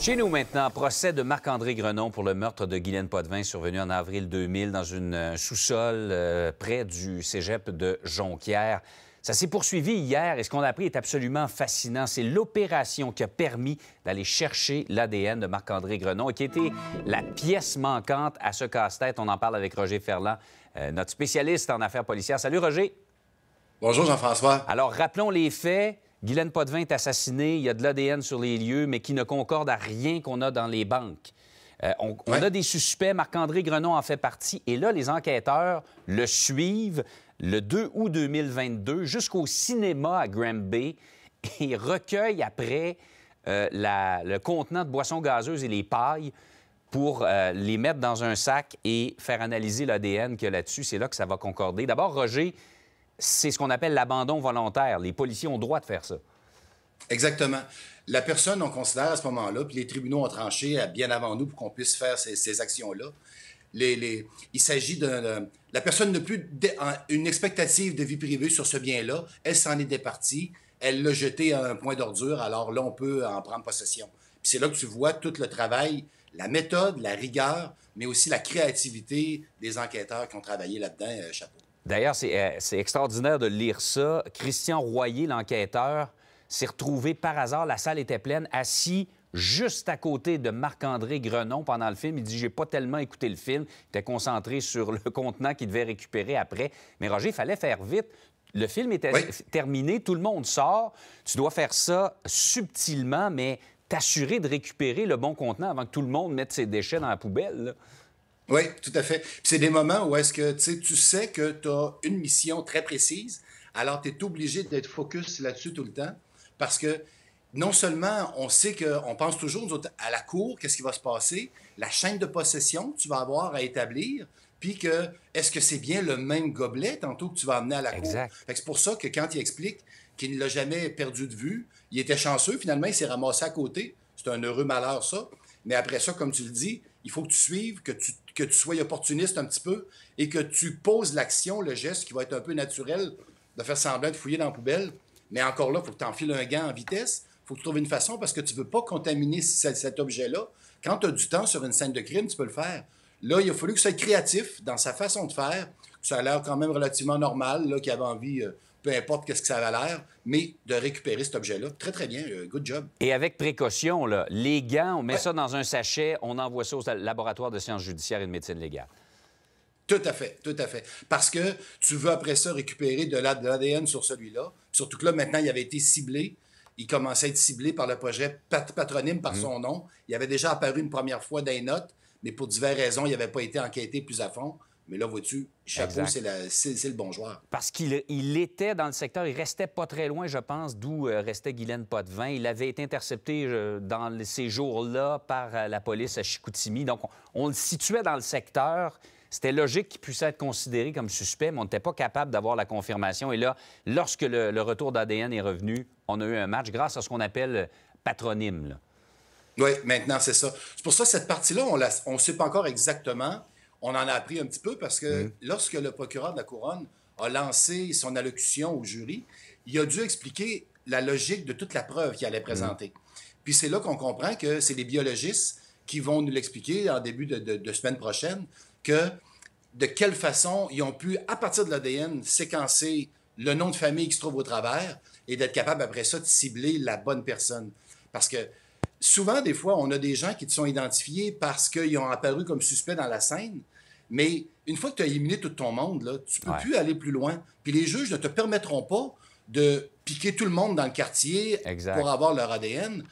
Chez nous maintenant, procès de Marc-André Grenon pour le meurtre de Guylaine Potvin survenu en avril 2000 dans une euh, sous-sol euh, près du cégep de Jonquière. Ça s'est poursuivi hier et ce qu'on a appris est absolument fascinant. C'est l'opération qui a permis d'aller chercher l'ADN de Marc-André Grenon et qui était la pièce manquante à ce casse-tête. On en parle avec Roger Ferland, euh, notre spécialiste en affaires policières. Salut Roger. Bonjour Jean-François. Alors rappelons les faits. Guylaine Potvin est assassinée, il y a de l'ADN sur les lieux, mais qui ne concorde à rien qu'on a dans les banques. Euh, on, a des suspects, Marc-André Grenon en fait partie, et là, les enquêteurs le suivent le 2 août 2022 jusqu'au cinéma à Granby et recueillent après euh, le contenant de boissons gazeuses et les pailles pour euh, les mettre dans un sac et faire analyser l'ADN qu'il y a là-dessus. C'est là que ça va concorder. D'abord, Roger, c'est ce qu'on appelle l'abandon volontaire. Les policiers ont le droit de faire ça. Exactement. La personne, on considère à ce moment-là, puis les tribunaux ont tranché bien avant nous pour qu'on puisse faire ces, actions-là. il s'agit de... La personne n'a plus une expectative de vie privée sur ce bien-là. Elle s'en est départie. Elle l'a jeté à un point d'ordure. Alors là, on peut en prendre possession. Puis c'est là que tu vois tout le travail, la méthode, la rigueur, mais aussi la créativité des enquêteurs qui ont travaillé là-dedans. Euh, chapeau. D'ailleurs, euh, c'est extraordinaire de lire ça. Christian Royer, l'enquêteur, s'est retrouvé par hasard, la salle était pleine, assis juste à côté de Marc-André Grenon pendant le film. Il dit J'ai pas tellement écouté le film. Il était concentré sur le contenant qu'il devait récupérer après. Mais Roger, il fallait faire vite. Le film était terminé, tout le monde sort. Tu dois faire ça subtilement, mais t'assurer de récupérer le bon contenant avant que tout le monde mette ses déchets dans la poubelle. Oui, tout à fait. C'est des moments où est-ce que tu sais que tu as une mission très précise, alors tu es obligé d'être focus là-dessus tout le temps, parce que non seulement on sait qu'on pense toujours à la cour, qu'est-ce qui va se passer, la chaîne de possession que tu vas avoir à établir, puis que est-ce que c'est bien le même gobelet tantôt que tu vas amener à la cour. C'est pour ça que quand il explique qu'il ne l'a jamais perdu de vue, il était chanceux, finalement, il s'est ramassé à côté. C'est un heureux malheur, ça. Mais après ça, comme tu le dis, il faut que tu suives, que tu, que tu sois opportuniste un petit peu et que tu poses l'action, le geste qui va être un peu naturel de faire semblant de fouiller dans la poubelle. Mais encore là, il faut que tu enfiles un gant en vitesse. Il faut que tu trouves une façon parce que tu ne veux pas contaminer cet objet-là. Quand tu as du temps sur une scène de crime, tu peux le faire. Là, il a fallu que tu sois créatif dans sa façon de faire. Ça a l'air quand même relativement normal, là, qu'il avait envie. Euh, peu importe qu'est-ce que ça avait l'air, mais de récupérer cet objet-là. Très, très bien. Euh, good job. Et avec précaution, là, les gants, on met ça dans un sachet, on envoie ça au laboratoire de sciences judiciaires et de médecine légale. Tout à fait, tout à fait. Parce que tu veux après ça récupérer de l'ADN sur celui-là. Surtout que là, maintenant, il avait été ciblé. Il commençait à être ciblé par le projet patronyme par mhm. son nom. Il avait déjà apparu une première fois dans les notes, mais pour diverses raisons, il n'avait pas été enquêté plus à fond. Mais là, vois-tu, fois, c'est le bon joueur. Parce qu'il était dans le secteur, il restait pas très loin, je pense, d'où euh, restait Guylaine Potvin. Il avait été intercepté euh, dans ces jours-là par euh, la police à Chicoutimi. Donc, on, le situait dans le secteur. C'était logique qu'il puisse être considéré comme suspect, mais on n'était pas capable d'avoir la confirmation. Et là, lorsque le, retour d'ADN est revenu, on a eu un match grâce à ce qu'on appelle patronyme. Oui, maintenant, c'est ça. C'est pour ça que cette partie-là, on ne sait pas encore exactement on en a appris un petit peu parce que lorsque le procureur de la Couronne a lancé son allocution au jury, il a dû expliquer la logique de toute la preuve qu'il allait présenter. Puis c'est là qu'on comprend que c'est les biologistes qui vont nous l'expliquer en début de, semaine prochaine, que de quelle façon ils ont pu, à partir de l'ADN, séquencer le nom de famille qui se trouve au travers et d'être capable après ça de cibler la bonne personne. Parce que souvent, des fois, on a des gens qui te sont identifiés parce qu'ils ont apparu comme suspects dans la scène. Mais une fois que tu as éliminé tout ton monde, là, tu peux plus aller plus loin. Puis les juges ne te permettront pas de piquer tout le monde dans le quartier pour avoir leur ADN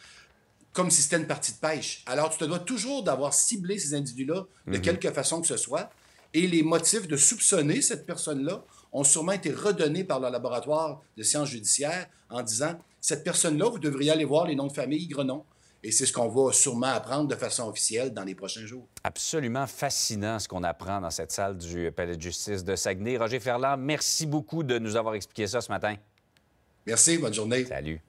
comme si c'était une partie de pêche. Alors, tu te dois toujours d'avoir ciblé ces individus-là de mhm. quelque façon que ce soit. Et les motifs de soupçonner cette personne-là ont sûrement été redonnés par le laboratoire de sciences judiciaires en disant cette personne-là, vous devriez aller voir les noms de famille, Grenon. Et c'est ce qu'on va sûrement apprendre de façon officielle dans les prochains jours. Absolument fascinant ce qu'on apprend dans cette salle du Palais de justice de Saguenay. Roger Ferland, merci beaucoup de nous avoir expliqué ça ce matin. Merci, bonne journée. Salut.